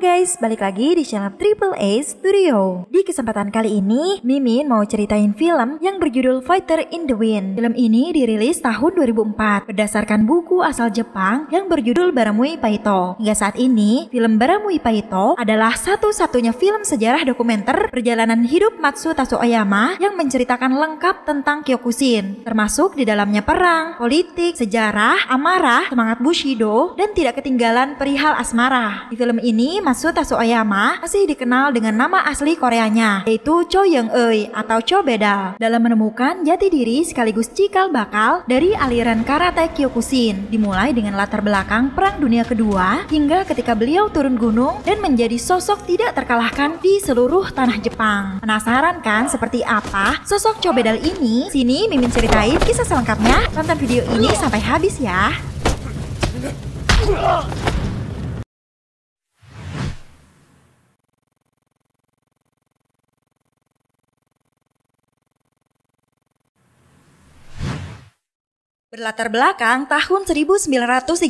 guys, balik lagi di channel Triple A Studio. Di kesempatan kali ini, Mimin mau ceritain film yang berjudul Fighter in the Wind. Film ini dirilis tahun 2004 berdasarkan buku asal Jepang yang berjudul Baramui Paito. Hingga saat ini, film Baramui Paito adalah satu-satunya film sejarah dokumenter perjalanan hidup Matsu Tatsu Oyama yang menceritakan lengkap tentang Kyokushin, termasuk di dalamnya perang, politik, sejarah, amarah, semangat Bushido, dan tidak ketinggalan perihal asmara. Di film ini, Nasuta Soeyama masih dikenal dengan nama asli Koreanya, yaitu Cho Young Eui atau Cho Bedal. dalam menemukan jati diri sekaligus cikal bakal dari aliran karate Kyokushin, dimulai dengan latar belakang Perang Dunia Kedua hingga ketika beliau turun gunung dan menjadi sosok tidak terkalahkan di seluruh tanah Jepang. Penasaran kan seperti apa sosok Cho Bedal ini? Sini Mimin ceritain kisah selengkapnya. Tonton video ini sampai habis ya. Berlatar belakang tahun 1939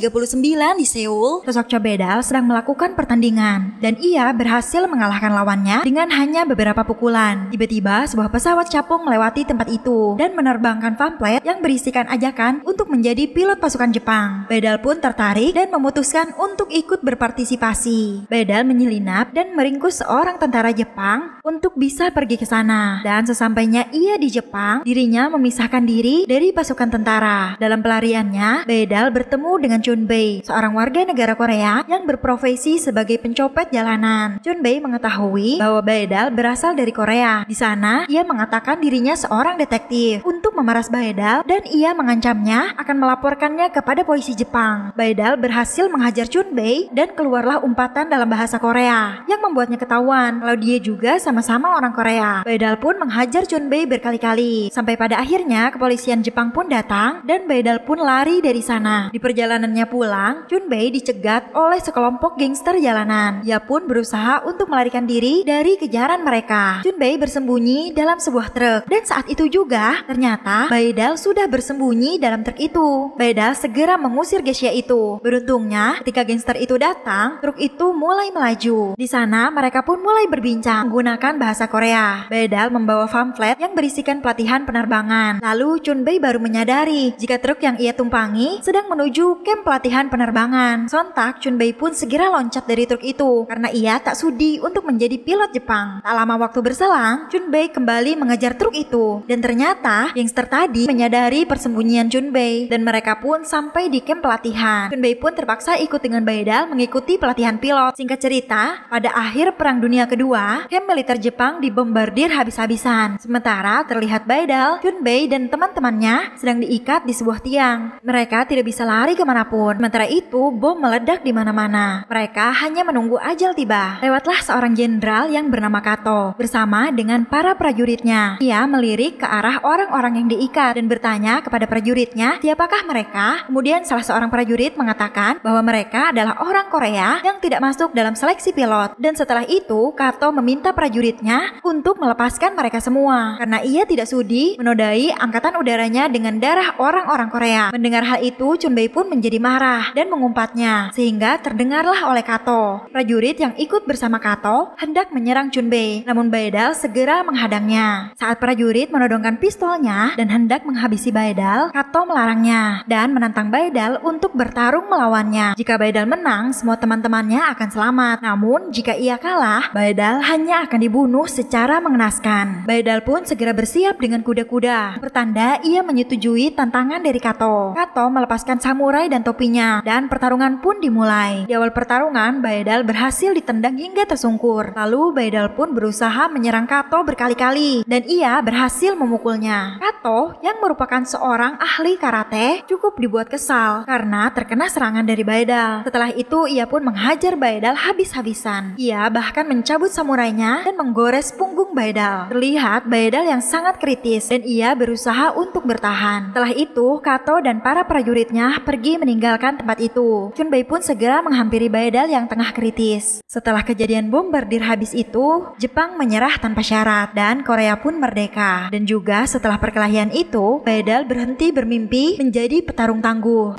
di Seoul, sosok Chobedal sedang melakukan pertandingan dan ia berhasil mengalahkan lawannya dengan hanya beberapa pukulan. Tiba-tiba sebuah pesawat capung melewati tempat itu dan menerbangkan pamflet yang berisikan ajakan untuk menjadi pilot pasukan Jepang. Bedal pun tertarik dan memutuskan untuk ikut berpartisipasi. Bedal menyelinap dan meringkus seorang tentara Jepang untuk bisa pergi ke sana. Dan sesampainya ia di Jepang, dirinya memisahkan diri dari pasukan tentara. Dalam pelariannya, Bedal bertemu dengan Chun Bei, seorang warga negara Korea yang berprofesi sebagai pencopet jalanan. Chun Bei mengetahui bahwa Bedal berasal dari Korea. Di sana, ia mengatakan dirinya seorang detektif untuk memeras Bedal dan ia mengancamnya akan melaporkannya kepada polisi Jepang. Bedal berhasil menghajar Chun Bei dan keluarlah umpatan dalam bahasa Korea yang membuatnya ketahuan kalau dia juga sama-sama orang Korea. Bedal pun menghajar Chun Bei berkali-kali sampai pada akhirnya kepolisian Jepang pun datang dan dan Baidal pun lari dari sana. Di perjalanannya pulang, Chunbei dicegat oleh sekelompok gangster jalanan. Ia pun berusaha untuk melarikan diri dari kejaran mereka. Chunbei bersembunyi dalam sebuah truk dan saat itu juga ternyata Baidal sudah bersembunyi dalam truk itu. Baidal segera mengusir gesia itu. Beruntungnya, ketika gangster itu datang, truk itu mulai melaju. Di sana mereka pun mulai berbincang menggunakan bahasa Korea. Baidal membawa pamflet yang berisikan pelatihan penerbangan. Lalu Chunbei baru menyadari jika jika truk yang ia tumpangi sedang menuju kamp pelatihan penerbangan. Sontak, Chunbei pun segera loncat dari truk itu karena ia tak sudi untuk menjadi pilot Jepang. Tak lama waktu berselang, Chunbei kembali mengejar truk itu dan ternyata gangster tadi menyadari persembunyian Chunbei dan mereka pun sampai di kamp pelatihan. Chunbei pun terpaksa ikut dengan Baidal mengikuti pelatihan pilot. Singkat cerita, pada akhir Perang Dunia Kedua, kamp militer Jepang dibombardir habis-habisan. Sementara terlihat Baidal, Chunbei dan teman-temannya sedang diikat di sebuah tiang. Mereka tidak bisa lari kemanapun. Sementara itu, bom meledak di mana-mana. Mereka hanya menunggu ajal tiba. Lewatlah seorang jenderal yang bernama Kato bersama dengan para prajuritnya. Ia melirik ke arah orang-orang yang diikat dan bertanya kepada prajuritnya siapakah mereka. Kemudian salah seorang prajurit mengatakan bahwa mereka adalah orang Korea yang tidak masuk dalam seleksi pilot. Dan setelah itu, Kato meminta prajuritnya untuk melepaskan mereka semua karena ia tidak sudi menodai angkatan udaranya dengan darah orang orang Korea. Mendengar hal itu, Chunbei pun menjadi marah dan mengumpatnya, sehingga terdengarlah oleh Kato. Prajurit yang ikut bersama Kato hendak menyerang Chunbei, namun Baedal segera menghadangnya. Saat prajurit menodongkan pistolnya dan hendak menghabisi Baedal, Kato melarangnya dan menantang Baedal untuk bertarung melawannya. Jika Baedal menang, semua teman-temannya akan selamat. Namun, jika ia kalah, Baedal hanya akan dibunuh secara mengenaskan. Baedal pun segera bersiap dengan kuda-kuda, pertanda ia menyetujui tantangan pertarungan dari Kato. Kato melepaskan samurai dan topinya, dan pertarungan pun dimulai. Di awal pertarungan, Baedal berhasil ditendang hingga tersungkur. Lalu Baedal pun berusaha menyerang Kato berkali-kali, dan ia berhasil memukulnya. Kato, yang merupakan seorang ahli karate, cukup dibuat kesal karena terkena serangan dari Baedal. Setelah itu, ia pun menghajar Baedal habis-habisan. Ia bahkan mencabut samurainya dan menggores punggung Baedal. Terlihat Baedal yang sangat kritis dan ia berusaha untuk bertahan. Setelah itu, Kato dan para prajuritnya pergi meninggalkan tempat itu. Chunbei pun segera menghampiri Baedal yang tengah kritis. Setelah kejadian bom berdir habis itu, Jepang menyerah tanpa syarat dan Korea pun merdeka. Dan juga setelah perkelahian itu, Baedal berhenti bermimpi menjadi petarung tangguh.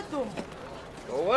Go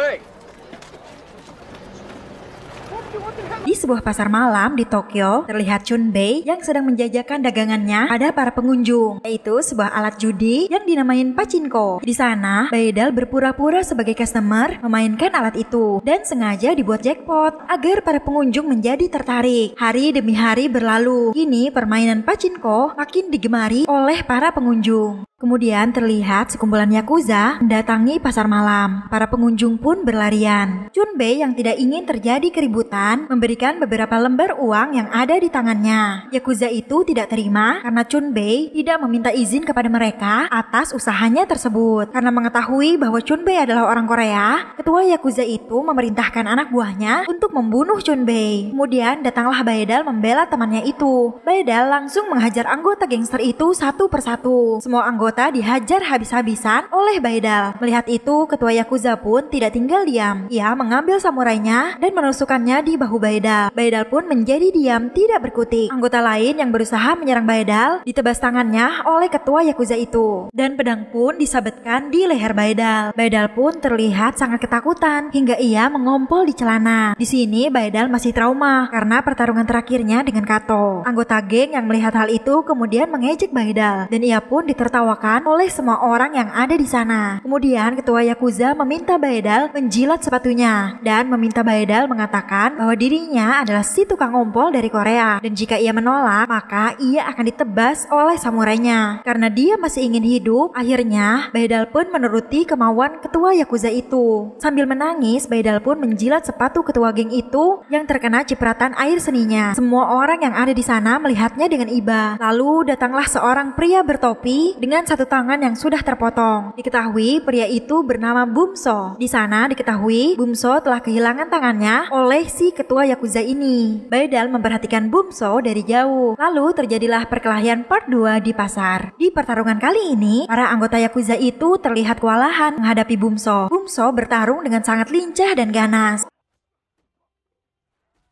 Di sebuah pasar malam di Tokyo, terlihat Chunbei yang sedang menjajakan dagangannya pada para pengunjung, yaitu sebuah alat judi yang dinamain pachinko. Di sana, Baidal berpura-pura sebagai customer memainkan alat itu dan sengaja dibuat jackpot agar para pengunjung menjadi tertarik. Hari demi hari berlalu, kini permainan pachinko makin digemari oleh para pengunjung. Kemudian terlihat sekumpulan Yakuza mendatangi pasar malam. Para pengunjung pun berlarian. Chunbei yang tidak ingin terjadi keributan memberikan beberapa lembar uang yang ada di tangannya. Yakuza itu tidak terima karena Chunbei tidak meminta izin kepada mereka atas usahanya tersebut. Karena mengetahui bahwa Chunbei adalah orang Korea, ketua Yakuza itu memerintahkan anak buahnya untuk membunuh Chunbei. Kemudian datanglah Baedal membela temannya itu. Baedal langsung menghajar anggota gangster itu satu persatu. Semua anggota anggota dihajar habis-habisan oleh Baidal. Melihat itu, ketua Yakuza pun tidak tinggal diam. Ia mengambil samurainya dan menusukannya di bahu Baidal. Baidal pun menjadi diam tidak berkutik. Anggota lain yang berusaha menyerang Baidal ditebas tangannya oleh ketua Yakuza itu. Dan pedang pun disabetkan di leher Baidal. Baidal pun terlihat sangat ketakutan hingga ia mengompol di celana. Di sini Baidal masih trauma karena pertarungan terakhirnya dengan Kato. Anggota geng yang melihat hal itu kemudian mengejek Baidal dan ia pun ditertawakan ditertawakan oleh semua orang yang ada di sana. Kemudian ketua Yakuza meminta Baedal menjilat sepatunya dan meminta Baedal mengatakan bahwa dirinya adalah si tukang ompol dari Korea dan jika ia menolak maka ia akan ditebas oleh samurainya. Karena dia masih ingin hidup, akhirnya Baedal pun menuruti kemauan ketua Yakuza itu. Sambil menangis, Baedal pun menjilat sepatu ketua geng itu yang terkena cipratan air seninya. Semua orang yang ada di sana melihatnya dengan iba. Lalu datanglah seorang pria bertopi dengan dengan satu tangan yang sudah terpotong. Diketahui pria itu bernama Bumso. Di sana diketahui Bumso telah kehilangan tangannya oleh si ketua Yakuza ini. Baidal memperhatikan Bumso dari jauh. Lalu terjadilah perkelahian part 2 di pasar. Di pertarungan kali ini, para anggota Yakuza itu terlihat kewalahan menghadapi Bumso. Bumso bertarung dengan sangat lincah dan ganas.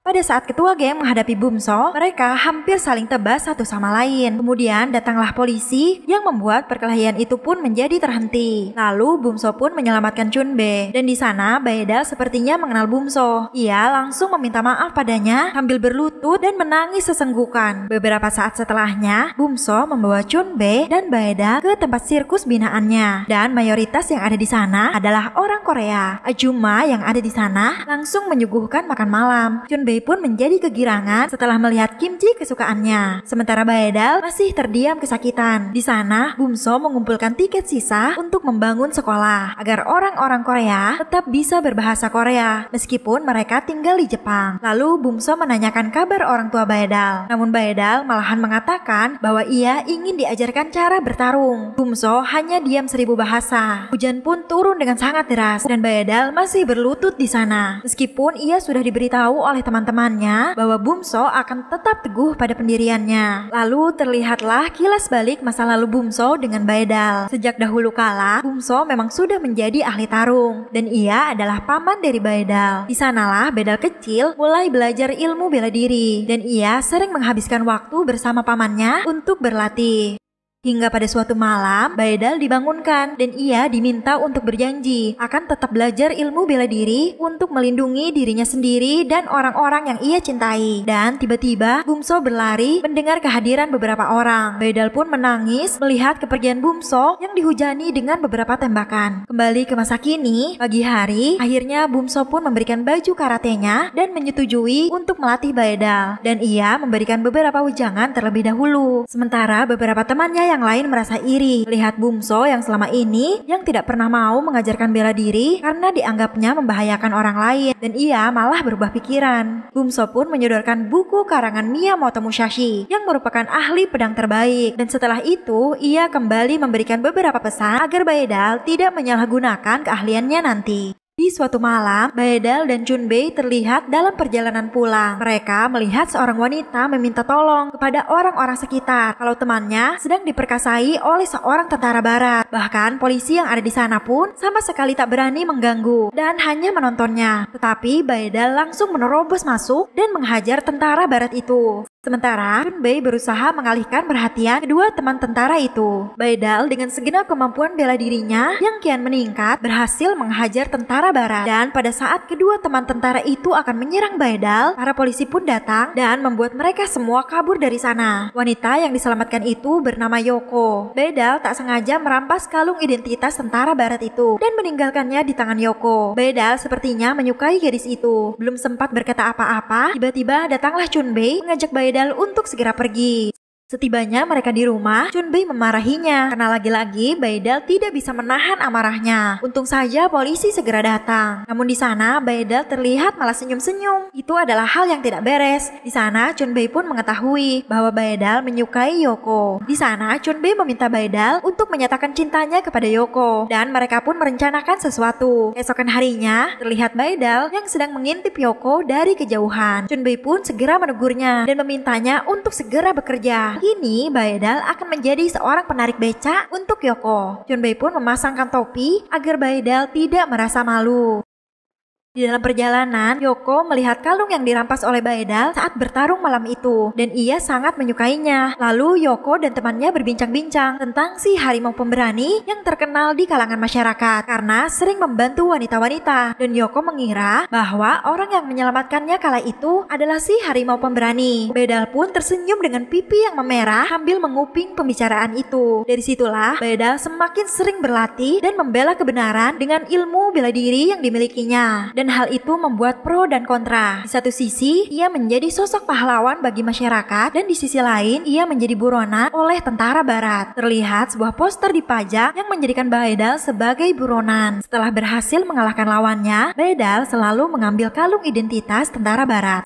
Pada saat ketua geng menghadapi Bumso, mereka hampir saling tebas satu sama lain. Kemudian datanglah polisi yang membuat perkelahian itu pun menjadi terhenti. Lalu Bumso pun menyelamatkan Chunbe dan di sana Baeda sepertinya mengenal Bumso. Ia langsung meminta maaf padanya sambil berlutut dan menangis sesenggukan. Beberapa saat setelahnya, Bumso membawa Chunbe dan Baeda ke tempat sirkus binaannya dan mayoritas yang ada di sana adalah orang Korea. Ajuma yang ada di sana langsung menyuguhkan makan malam. Chunbe Bei pun menjadi kegirangan setelah melihat kimchi kesukaannya. Sementara Baedal masih terdiam kesakitan. Di sana, Bumso mengumpulkan tiket sisa untuk membangun sekolah agar orang-orang Korea tetap bisa berbahasa Korea meskipun mereka tinggal di Jepang. Lalu Bumso menanyakan kabar orang tua Baedal. Namun Baedal malahan mengatakan bahwa ia ingin diajarkan cara bertarung. Bumso hanya diam seribu bahasa. Hujan pun turun dengan sangat deras dan Baedal masih berlutut di sana. Meskipun ia sudah diberitahu oleh teman teman-temannya bahwa Bumso akan tetap teguh pada pendiriannya. Lalu terlihatlah kilas balik masa lalu Bumso dengan Baedal. Sejak dahulu kala, Bumso memang sudah menjadi ahli tarung dan ia adalah paman dari Baedal. Di sanalah Baedal kecil mulai belajar ilmu bela diri dan ia sering menghabiskan waktu bersama pamannya untuk berlatih. Hingga pada suatu malam, Baedal dibangunkan dan ia diminta untuk berjanji akan tetap belajar ilmu bela diri untuk melindungi dirinya sendiri dan orang-orang yang ia cintai. Dan tiba-tiba Bumso berlari mendengar kehadiran beberapa orang. Baedal pun menangis melihat kepergian Bumso yang dihujani dengan beberapa tembakan. Kembali ke masa kini, pagi hari, akhirnya Bumso pun memberikan baju karatenya dan menyetujui untuk melatih Baedal. Dan ia memberikan beberapa ujangan terlebih dahulu. Sementara beberapa temannya yang lain merasa iri melihat Bumso yang selama ini yang tidak pernah mau mengajarkan bela diri karena dianggapnya membahayakan orang lain dan ia malah berubah pikiran. Bumso pun menyodorkan buku karangan Miyamoto Musashi yang merupakan ahli pedang terbaik dan setelah itu ia kembali memberikan beberapa pesan agar Baedal tidak menyalahgunakan keahliannya nanti. Di suatu malam, Baedal dan Junbei terlihat dalam perjalanan pulang. Mereka melihat seorang wanita meminta tolong kepada orang-orang sekitar kalau temannya sedang diperkasai oleh seorang tentara barat. Bahkan polisi yang ada di sana pun sama sekali tak berani mengganggu dan hanya menontonnya. Tetapi Baedal langsung menerobos masuk dan menghajar tentara barat itu. Sementara, Chun Bei berusaha mengalihkan perhatian kedua teman tentara itu. Baidal dengan segenap kemampuan bela dirinya yang kian meningkat berhasil menghajar tentara barat dan pada saat kedua teman tentara itu akan menyerang Baidal, para polisi pun datang dan membuat mereka semua kabur dari sana. Wanita yang diselamatkan itu bernama Yoko. Baidal tak sengaja merampas kalung identitas tentara barat itu dan meninggalkannya di tangan Yoko. Baidal sepertinya menyukai gadis itu. Belum sempat berkata apa-apa, tiba-tiba datanglah Chun Bei mengajak Baidal Bedal untuk segera pergi. Setibanya mereka di rumah, Chunbei memarahinya karena lagi-lagi Baidal tidak bisa menahan amarahnya. Untung saja polisi segera datang. Namun di sana Baidal terlihat malah senyum-senyum. Itu adalah hal yang tidak beres. Di sana Chunbei pun mengetahui bahwa Baidal menyukai Yoko. Di sana Chunbei meminta Baidal untuk menyatakan cintanya kepada Yoko dan mereka pun merencanakan sesuatu. Esokan harinya terlihat Baidal yang sedang mengintip Yoko dari kejauhan. Chunbei pun segera menegurnya dan memintanya untuk segera bekerja. Kini, Baedal akan menjadi seorang penarik beca untuk Yoko. Junbei pun memasangkan topi agar Baedal tidak merasa malu. Di dalam perjalanan, Yoko melihat kalung yang dirampas oleh Baedal saat bertarung malam itu, dan ia sangat menyukainya. Lalu Yoko dan temannya berbincang-bincang tentang si harimau pemberani yang terkenal di kalangan masyarakat karena sering membantu wanita-wanita. Dan Yoko mengira bahwa orang yang menyelamatkannya kala itu adalah si harimau pemberani. Baedal pun tersenyum dengan pipi yang memerah sambil menguping pembicaraan itu. Dari situlah Baedal semakin sering berlatih dan membela kebenaran dengan ilmu bela diri yang dimilikinya. Dan dan hal itu membuat pro dan kontra. Di satu sisi, ia menjadi sosok pahlawan bagi masyarakat dan di sisi lain, ia menjadi buronan oleh tentara barat. Terlihat sebuah poster dipajang yang menjadikan Baedal sebagai buronan. Setelah berhasil mengalahkan lawannya, Baedal selalu mengambil kalung identitas tentara barat.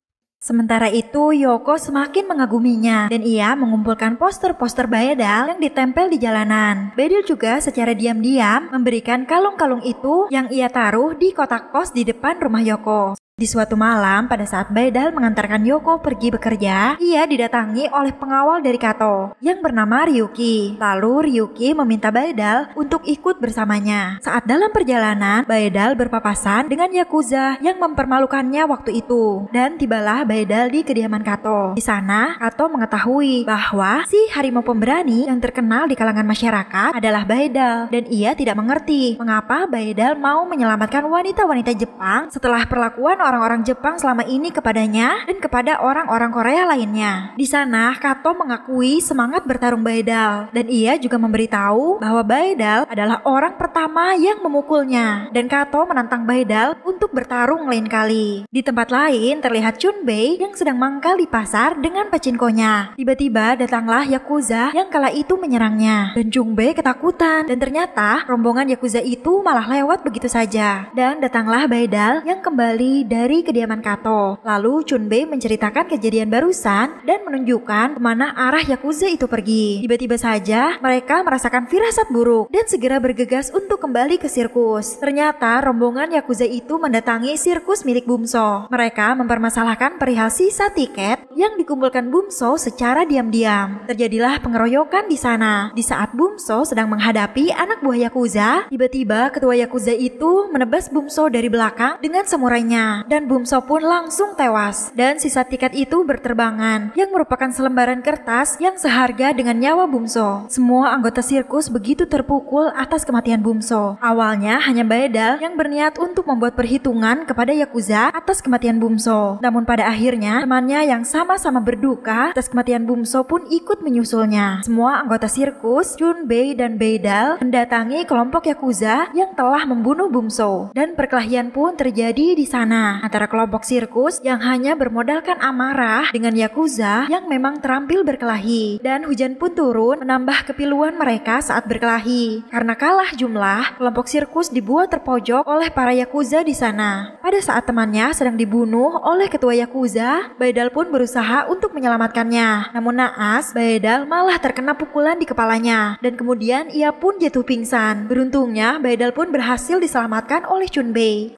Sementara itu, Yoko semakin mengaguminya dan ia mengumpulkan poster-poster Bayadal yang ditempel di jalanan. Bedil juga secara diam-diam memberikan kalung-kalung itu yang ia taruh di kotak pos di depan rumah Yoko. Di suatu malam, pada saat Baidal mengantarkan Yoko pergi bekerja, ia didatangi oleh pengawal dari Kato yang bernama Ryuki. Lalu Ryuki meminta Baidal untuk ikut bersamanya. Saat dalam perjalanan, Baidal berpapasan dengan Yakuza yang mempermalukannya waktu itu. Dan tibalah Baidal di kediaman Kato. Di sana, Kato mengetahui bahwa si harimau pemberani yang terkenal di kalangan masyarakat adalah Baidal. Dan ia tidak mengerti mengapa Baidal mau menyelamatkan wanita-wanita Jepang setelah perlakuan orang-orang Jepang selama ini kepadanya dan kepada orang-orang Korea lainnya. Di sana, Kato mengakui semangat bertarung Baidal dan ia juga memberitahu bahwa Baidal adalah orang pertama yang memukulnya dan Kato menantang Baidal untuk bertarung lain kali. Di tempat lain terlihat Chunbei yang sedang mangkal di pasar dengan pacinkonya. Tiba-tiba datanglah Yakuza yang kala itu menyerangnya dan Chunbei ketakutan dan ternyata rombongan Yakuza itu malah lewat begitu saja. Dan datanglah Baidal yang kembali dan dari kediaman Kato. Lalu Chunbei menceritakan kejadian barusan dan menunjukkan kemana arah Yakuza itu pergi. Tiba-tiba saja mereka merasakan firasat buruk dan segera bergegas untuk kembali ke sirkus. Ternyata rombongan Yakuza itu mendatangi sirkus milik Bumso. Mereka mempermasalahkan perihal sisa tiket yang dikumpulkan Bumso secara diam-diam. Terjadilah pengeroyokan di sana. Di saat Bumso sedang menghadapi anak buah Yakuza, tiba-tiba ketua Yakuza itu menebas Bumso dari belakang dengan semurainya dan Bumso pun langsung tewas. Dan sisa tiket itu berterbangan, yang merupakan selembaran kertas yang seharga dengan nyawa Bumso. Semua anggota sirkus begitu terpukul atas kematian Bumso. Awalnya hanya Baedal yang berniat untuk membuat perhitungan kepada Yakuza atas kematian Bumso. Namun pada akhirnya, temannya yang sama-sama berduka atas kematian Bumso pun ikut menyusulnya. Semua anggota sirkus, Junbei dan Baedal mendatangi kelompok Yakuza yang telah membunuh Bumso. Dan perkelahian pun terjadi di sana. Nah, antara kelompok sirkus yang hanya bermodalkan amarah dengan Yakuza yang memang terampil berkelahi. Dan hujan pun turun menambah kepiluan mereka saat berkelahi. Karena kalah jumlah, kelompok sirkus dibuat terpojok oleh para Yakuza di sana. Pada saat temannya sedang dibunuh oleh ketua Yakuza, Baidal pun berusaha untuk menyelamatkannya. Namun naas, Baidal malah terkena pukulan di kepalanya. Dan kemudian ia pun jatuh pingsan. Beruntungnya, Baidal pun berhasil diselamatkan oleh Chunbei.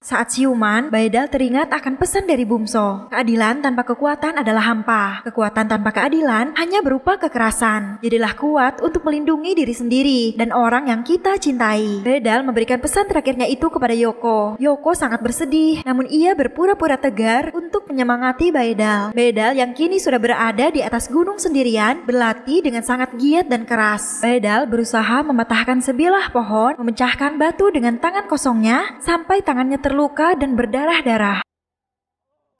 Saat siuman, Baedal teringat akan pesan dari Bumso. Keadilan tanpa kekuatan adalah hampa. Kekuatan tanpa keadilan hanya berupa kekerasan. Jadilah kuat untuk melindungi diri sendiri dan orang yang kita cintai. Baedal memberikan pesan terakhirnya itu kepada Yoko. Yoko sangat bersedih, namun ia berpura-pura tegar untuk menyemangati Baedal. Baedal yang kini sudah berada di atas gunung sendirian, berlatih dengan sangat giat dan keras. Baedal berusaha mematahkan sebilah pohon, memecahkan batu dengan tangan kosongnya, sampai tangannya ter terluka dan berdarah-darah.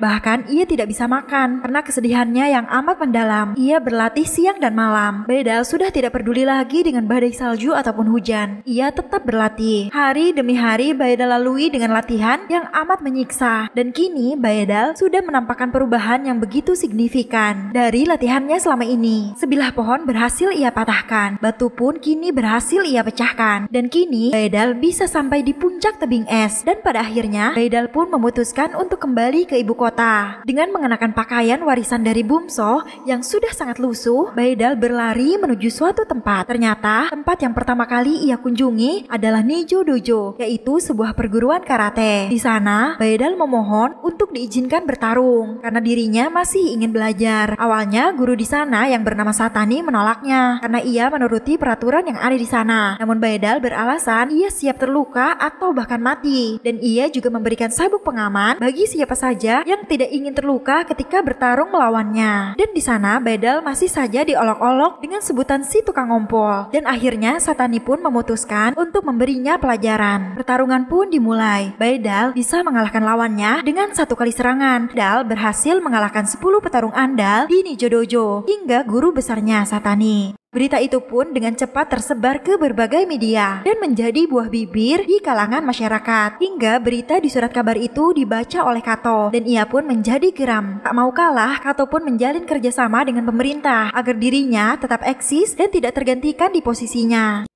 Bahkan ia tidak bisa makan karena kesedihannya yang amat mendalam. Ia berlatih siang dan malam. Beda sudah tidak peduli lagi dengan badai salju ataupun hujan. Ia tetap berlatih. Hari demi hari Baedal lalui dengan latihan yang amat menyiksa. Dan kini Baedal sudah menampakkan perubahan yang begitu signifikan dari latihannya selama ini. Sebilah pohon berhasil ia patahkan. Batu pun kini berhasil ia pecahkan. Dan kini Baedal bisa sampai di puncak tebing es. Dan pada akhirnya Baedal pun memutuskan untuk kembali ke ibu kota kota. Dengan mengenakan pakaian warisan dari Bumso yang sudah sangat lusuh, Baidal berlari menuju suatu tempat. Ternyata tempat yang pertama kali ia kunjungi adalah Nijo Dojo, yaitu sebuah perguruan karate. Di sana, Baidal memohon untuk diizinkan bertarung karena dirinya masih ingin belajar. Awalnya, guru di sana yang bernama Satani menolaknya karena ia menuruti peraturan yang ada di sana. Namun Baidal beralasan ia siap terluka atau bahkan mati dan ia juga memberikan sabuk pengaman bagi siapa saja yang tidak ingin terluka ketika bertarung melawannya. Dan di sana Bedal masih saja diolok-olok dengan sebutan si tukang ngompol. Dan akhirnya Satani pun memutuskan untuk memberinya pelajaran. Pertarungan pun dimulai. Bedal bisa mengalahkan lawannya dengan satu kali serangan. Dal berhasil mengalahkan 10 petarung andal di Nijodojo hingga guru besarnya Satani. Berita itu pun dengan cepat tersebar ke berbagai media dan menjadi buah bibir di kalangan masyarakat. Hingga berita di surat kabar itu dibaca oleh Kato dan ia pun menjadi geram. Tak mau kalah, Kato pun menjalin kerjasama dengan pemerintah agar dirinya tetap eksis dan tidak tergantikan di posisinya.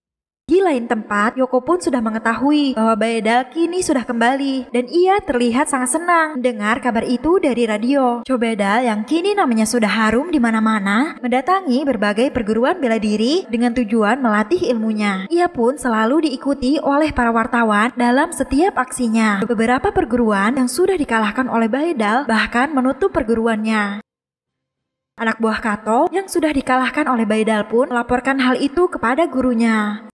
Di lain tempat, Yoko pun sudah mengetahui bahwa Baedal kini sudah kembali dan ia terlihat sangat senang mendengar kabar itu dari radio. Cobedal yang kini namanya sudah harum di mana-mana, mendatangi berbagai perguruan bela diri dengan tujuan melatih ilmunya. Ia pun selalu diikuti oleh para wartawan dalam setiap aksinya. Beberapa perguruan yang sudah dikalahkan oleh Baedal bahkan menutup perguruannya. Anak buah Kato yang sudah dikalahkan oleh Baidal pun melaporkan hal itu kepada gurunya.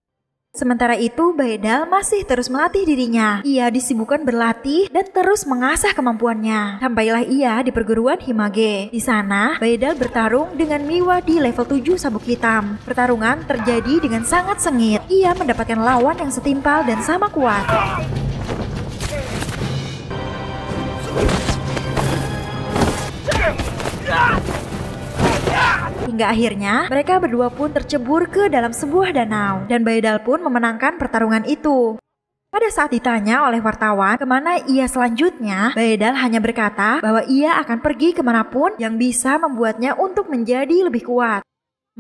Sementara itu, Baedal masih terus melatih dirinya. Ia disibukkan berlatih dan terus mengasah kemampuannya. Sampailah ia di perguruan Himage. Di sana, Baedal bertarung dengan Miwa di level 7 sabuk hitam. Pertarungan terjadi dengan sangat sengit. Ia mendapatkan lawan yang setimpal dan sama kuat. Hingga akhirnya, mereka berdua pun tercebur ke dalam sebuah danau. Dan Baidal pun memenangkan pertarungan itu. Pada saat ditanya oleh wartawan kemana ia selanjutnya, Baidal hanya berkata bahwa ia akan pergi kemanapun yang bisa membuatnya untuk menjadi lebih kuat.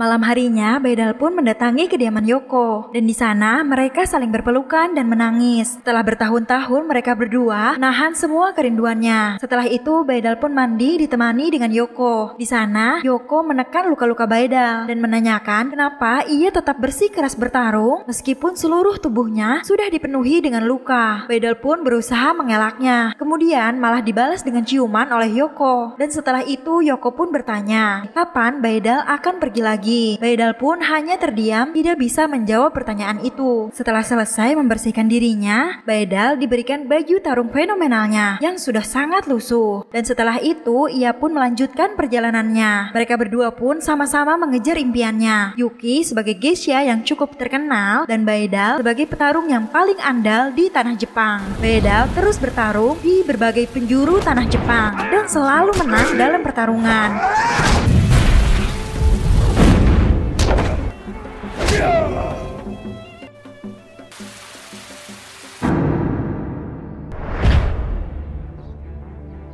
Malam harinya, Baidal pun mendatangi kediaman Yoko. Dan di sana, mereka saling berpelukan dan menangis. Setelah bertahun-tahun, mereka berdua nahan semua kerinduannya. Setelah itu, Baidal pun mandi ditemani dengan Yoko. Di sana, Yoko menekan luka-luka Baidal dan menanyakan kenapa ia tetap bersih keras bertarung meskipun seluruh tubuhnya sudah dipenuhi dengan luka. Baidal pun berusaha mengelaknya. Kemudian, malah dibalas dengan ciuman oleh Yoko. Dan setelah itu, Yoko pun bertanya, kapan Baidal akan pergi lagi? lagi. Baidal pun hanya terdiam, tidak bisa menjawab pertanyaan itu. Setelah selesai membersihkan dirinya, Baidal diberikan baju tarung fenomenalnya yang sudah sangat lusuh. Dan setelah itu, ia pun melanjutkan perjalanannya. Mereka berdua pun sama-sama mengejar impiannya. Yuki sebagai geisha yang cukup terkenal dan Baidal sebagai petarung yang paling andal di tanah Jepang. Baidal terus bertarung di berbagai penjuru tanah Jepang dan selalu menang dalam pertarungan.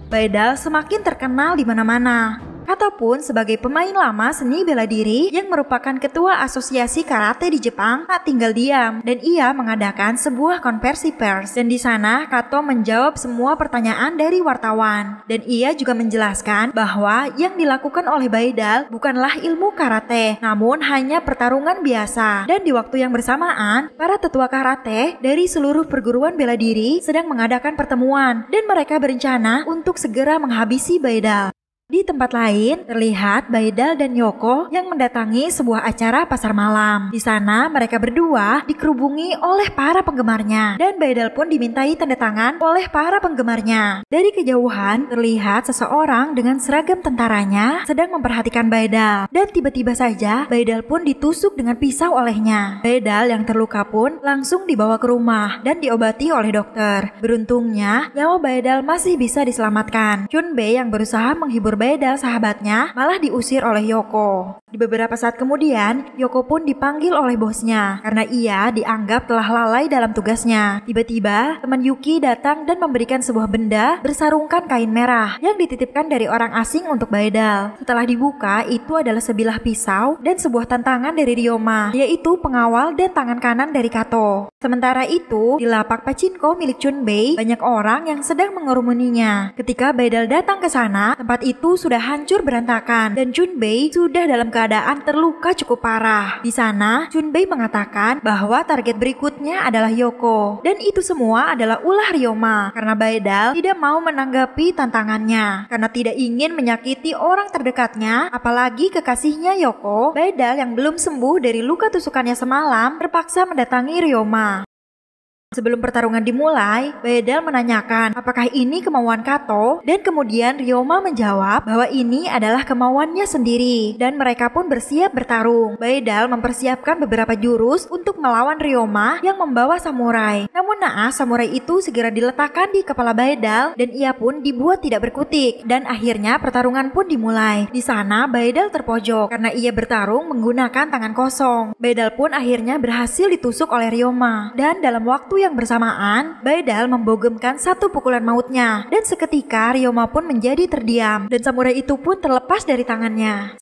Pedal semakin terkenal di mana-mana ataupun sebagai pemain lama seni bela diri yang merupakan ketua asosiasi karate di Jepang tak tinggal diam dan ia mengadakan sebuah konversi pers dan di sana Kato menjawab semua pertanyaan dari wartawan dan ia juga menjelaskan bahwa yang dilakukan oleh Baidal bukanlah ilmu karate namun hanya pertarungan biasa dan di waktu yang bersamaan para tetua karate dari seluruh perguruan bela diri sedang mengadakan pertemuan dan mereka berencana untuk segera menghabisi Baidal. Di tempat lain, terlihat Baidal dan Yoko yang mendatangi sebuah acara pasar malam. Di sana, mereka berdua dikerubungi oleh para penggemarnya. Dan Baidal pun dimintai tanda tangan oleh para penggemarnya. Dari kejauhan, terlihat seseorang dengan seragam tentaranya sedang memperhatikan Baidal. Dan tiba-tiba saja, Baidal pun ditusuk dengan pisau olehnya. Baidal yang terluka pun langsung dibawa ke rumah dan diobati oleh dokter. Beruntungnya, nyawa Baidal masih bisa diselamatkan. Chunbei yang berusaha menghibur berbeda sahabatnya malah diusir oleh Yoko. Di beberapa saat kemudian, Yoko pun dipanggil oleh bosnya karena ia dianggap telah lalai dalam tugasnya. Tiba-tiba, teman Yuki datang dan memberikan sebuah benda bersarungkan kain merah yang dititipkan dari orang asing untuk Baedal. Setelah dibuka, itu adalah sebilah pisau dan sebuah tantangan dari Ryoma, yaitu pengawal dan tangan kanan dari Kato. Sementara itu, di lapak pacinko milik Chunbei, banyak orang yang sedang mengerumuninya. Ketika Baedal datang ke sana, tempat itu itu sudah hancur berantakan dan Junbei sudah dalam keadaan terluka cukup parah. Di sana, Junbei mengatakan bahwa target berikutnya adalah Yoko dan itu semua adalah ulah Ryoma karena Baedal tidak mau menanggapi tantangannya karena tidak ingin menyakiti orang terdekatnya apalagi kekasihnya Yoko. Baedal yang belum sembuh dari luka tusukannya semalam terpaksa mendatangi Ryoma. Sebelum pertarungan dimulai, Baedal menanyakan apakah ini kemauan Kato dan kemudian Ryoma menjawab bahwa ini adalah kemauannya sendiri dan mereka pun bersiap bertarung. Baedal mempersiapkan beberapa jurus untuk melawan Ryoma yang membawa samurai. Namun naas samurai itu segera diletakkan di kepala Baedal dan ia pun dibuat tidak berkutik dan akhirnya pertarungan pun dimulai. Di sana Baedal terpojok karena ia bertarung menggunakan tangan kosong. Baedal pun akhirnya berhasil ditusuk oleh Ryoma dan dalam waktu waktu yang bersamaan, Baidal membogemkan satu pukulan mautnya, dan seketika Ryoma pun menjadi terdiam, dan samurai itu pun terlepas dari tangannya.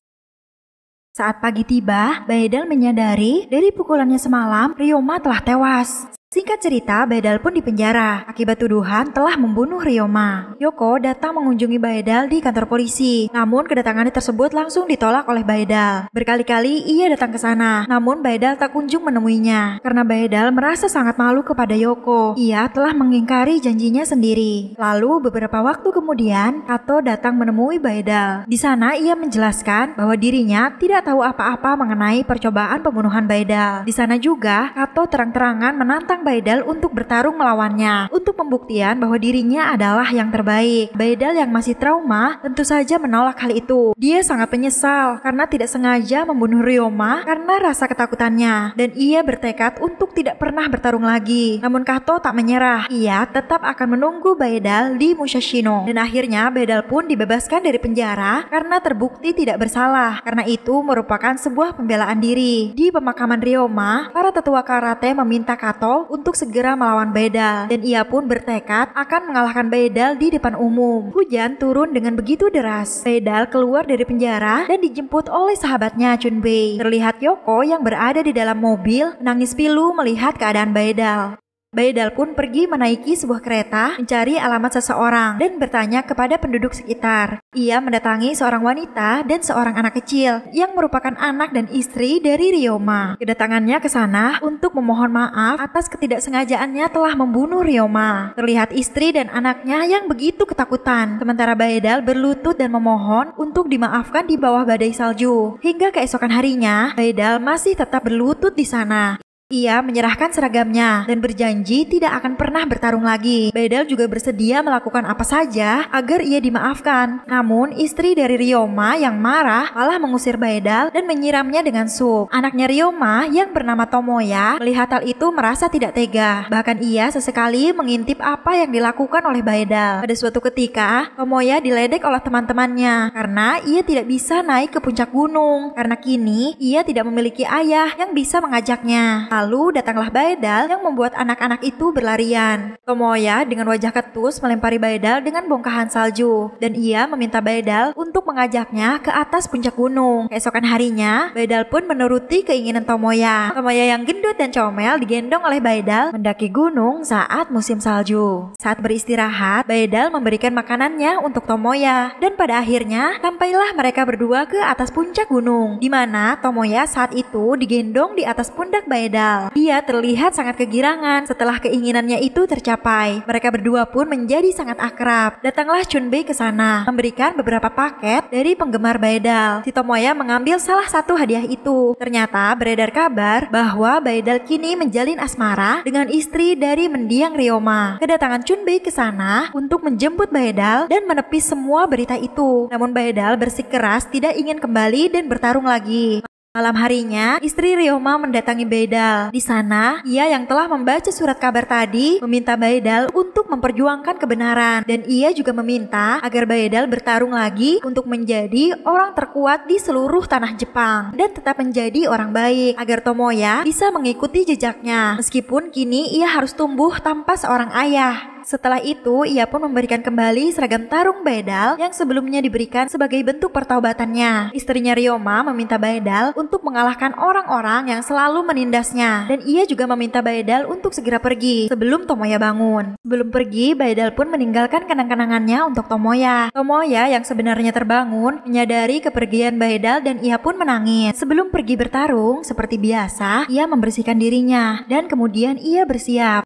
Saat pagi tiba, Baidal menyadari dari pukulannya semalam, Ryoma telah tewas. Singkat cerita, Baedal pun dipenjara akibat tuduhan telah membunuh Ryoma. Yoko datang mengunjungi Baedal di kantor polisi, namun kedatangannya tersebut langsung ditolak oleh Baedal. Berkali-kali ia datang ke sana, namun Baedal tak kunjung menemuinya. Karena Baedal merasa sangat malu kepada Yoko, ia telah mengingkari janjinya sendiri. Lalu beberapa waktu kemudian, Kato datang menemui Baedal. Di sana ia menjelaskan bahwa dirinya tidak tahu apa-apa mengenai percobaan pembunuhan Baedal. Di sana juga, Kato terang-terangan menantang Baidal untuk bertarung melawannya untuk pembuktian bahwa dirinya adalah yang terbaik. Baidal yang masih trauma tentu saja menolak hal itu. Dia sangat menyesal karena tidak sengaja membunuh Ryoma karena rasa ketakutannya dan ia bertekad untuk tidak pernah bertarung lagi. Namun Kato tak menyerah. Ia tetap akan menunggu Baidal di Musashino dan akhirnya Baidal pun dibebaskan dari penjara karena terbukti tidak bersalah. Karena itu merupakan sebuah pembelaan diri. Di pemakaman Ryoma, para tetua karate meminta Kato untuk segera melawan Bedal dan ia pun bertekad akan mengalahkan Bedal di depan umum. Hujan turun dengan begitu deras. Bedal keluar dari penjara dan dijemput oleh sahabatnya Chunbei. Terlihat Yoko yang berada di dalam mobil menangis pilu melihat keadaan Bedal. Baidal pun pergi menaiki sebuah kereta, mencari alamat seseorang, dan bertanya kepada penduduk sekitar. Ia mendatangi seorang wanita dan seorang anak kecil yang merupakan anak dan istri dari Rioma. Kedatangannya ke sana untuk memohon maaf atas ketidaksengajaannya telah membunuh Rioma. Terlihat istri dan anaknya yang begitu ketakutan, sementara Baidal berlutut dan memohon untuk dimaafkan di bawah badai salju. Hingga keesokan harinya, Baidal masih tetap berlutut di sana. Ia menyerahkan seragamnya dan berjanji tidak akan pernah bertarung lagi. Bedel juga bersedia melakukan apa saja agar ia dimaafkan. Namun, istri dari Rioma yang marah malah mengusir Bedel dan menyiramnya dengan sup. Anaknya Rioma yang bernama Tomoya melihat hal itu merasa tidak tega. Bahkan ia sesekali mengintip apa yang dilakukan oleh Bedel. Pada suatu ketika, Tomoya diledek oleh teman-temannya karena ia tidak bisa naik ke puncak gunung. Karena kini, ia tidak memiliki ayah yang bisa mengajaknya. Lalu datanglah Baedal yang membuat anak-anak itu berlarian. Tomoya dengan wajah ketus melempari Baedal dengan bongkahan salju. Dan ia meminta Baedal untuk mengajaknya ke atas puncak gunung. Keesokan harinya, Baedal pun menuruti keinginan Tomoya. Tomoya yang gendut dan comel digendong oleh Baedal mendaki gunung saat musim salju. Saat beristirahat, Baedal memberikan makanannya untuk Tomoya. Dan pada akhirnya, sampailah mereka berdua ke atas puncak gunung. Di mana Tomoya saat itu digendong di atas pundak Baedal gagal. Dia terlihat sangat kegirangan setelah keinginannya itu tercapai. Mereka berdua pun menjadi sangat akrab. Datanglah Chunbei ke sana, memberikan beberapa paket dari penggemar Baedal. Si Tomoya mengambil salah satu hadiah itu. Ternyata beredar kabar bahwa Baedal kini menjalin asmara dengan istri dari mendiang Ryoma. Kedatangan Chunbei ke sana untuk menjemput Baedal dan menepis semua berita itu. Namun Baedal bersikeras tidak ingin kembali dan bertarung lagi. Malam harinya, istri Ryoma mendatangi Baidal. Di sana, ia yang telah membaca surat kabar tadi meminta Baidal untuk memperjuangkan kebenaran dan ia juga meminta agar Baidal bertarung lagi untuk menjadi orang terkuat di seluruh tanah Jepang dan tetap menjadi orang baik agar Tomoya bisa mengikuti jejaknya. Meskipun kini ia harus tumbuh tanpa seorang ayah. Setelah itu, ia pun memberikan kembali seragam tarung Baedal yang sebelumnya diberikan sebagai bentuk pertaubatannya. Istrinya Ryoma meminta Baedal untuk mengalahkan orang-orang yang selalu menindasnya. Dan ia juga meminta Baedal untuk segera pergi sebelum Tomoya bangun. Sebelum pergi, Baedal pun meninggalkan kenang-kenangannya untuk Tomoya. Tomoya yang sebenarnya terbangun menyadari kepergian Baedal dan ia pun menangis. Sebelum pergi bertarung, seperti biasa, ia membersihkan dirinya dan kemudian ia bersiap.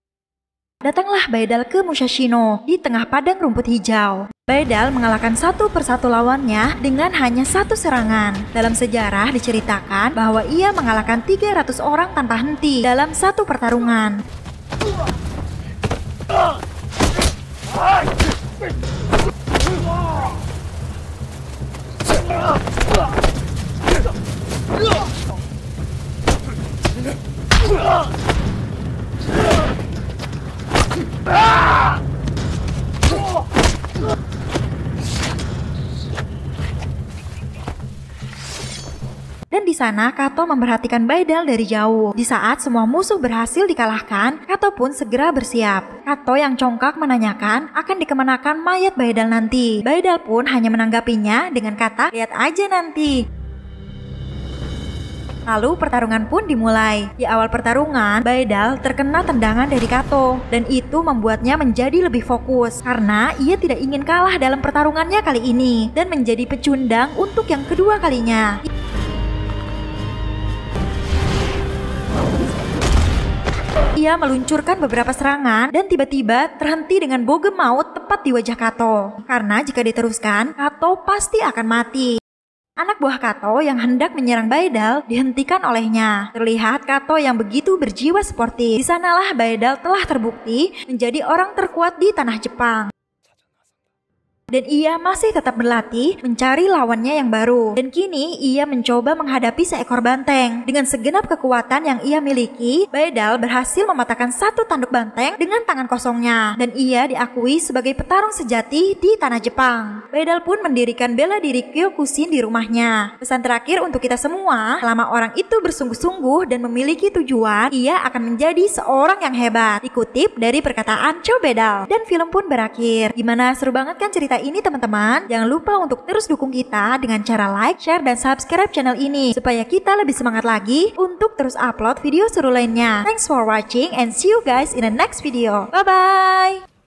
Datanglah Baidal ke Musashino di tengah padang rumput hijau. Baidal mengalahkan satu persatu lawannya dengan hanya satu serangan. Dalam sejarah diceritakan bahwa ia mengalahkan 300 orang tanpa henti dalam satu pertarungan. Ah! Dan di sana Kato memperhatikan Baidal dari jauh. Di saat semua musuh berhasil dikalahkan, Kato pun segera bersiap. Kato yang congkak menanyakan akan dikemanakan mayat Baidal nanti. Baidal pun hanya menanggapinya dengan kata, lihat aja nanti. Lalu pertarungan pun dimulai. Di awal pertarungan, Baidal terkena tendangan dari Kato dan itu membuatnya menjadi lebih fokus karena ia tidak ingin kalah dalam pertarungannya kali ini dan menjadi pecundang untuk yang kedua kalinya. Ia meluncurkan beberapa serangan dan tiba-tiba terhenti dengan bogem maut tepat di wajah Kato. Karena jika diteruskan, Kato pasti akan mati. Anak buah Kato yang hendak menyerang Baidal dihentikan olehnya. Terlihat Kato yang begitu berjiwa sportif. Di sanalah Baidal telah terbukti menjadi orang terkuat di tanah Jepang. Dan ia masih tetap berlatih mencari lawannya yang baru. Dan kini ia mencoba menghadapi seekor banteng. Dengan segenap kekuatan yang ia miliki, Baedal berhasil mematahkan satu tanduk banteng dengan tangan kosongnya. Dan ia diakui sebagai petarung sejati di tanah Jepang. Baedal pun mendirikan bela diri Kyokushin di rumahnya. Pesan terakhir untuk kita semua, selama orang itu bersungguh-sungguh dan memiliki tujuan, ia akan menjadi seorang yang hebat. Dikutip dari perkataan Cho Bedal. Dan film pun berakhir. Gimana seru banget kan cerita Nah, ini teman-teman, jangan lupa untuk terus dukung kita dengan cara like, share, dan subscribe channel ini supaya kita lebih semangat lagi untuk terus upload video seru lainnya. Thanks for watching and see you guys in the next video. Bye-bye!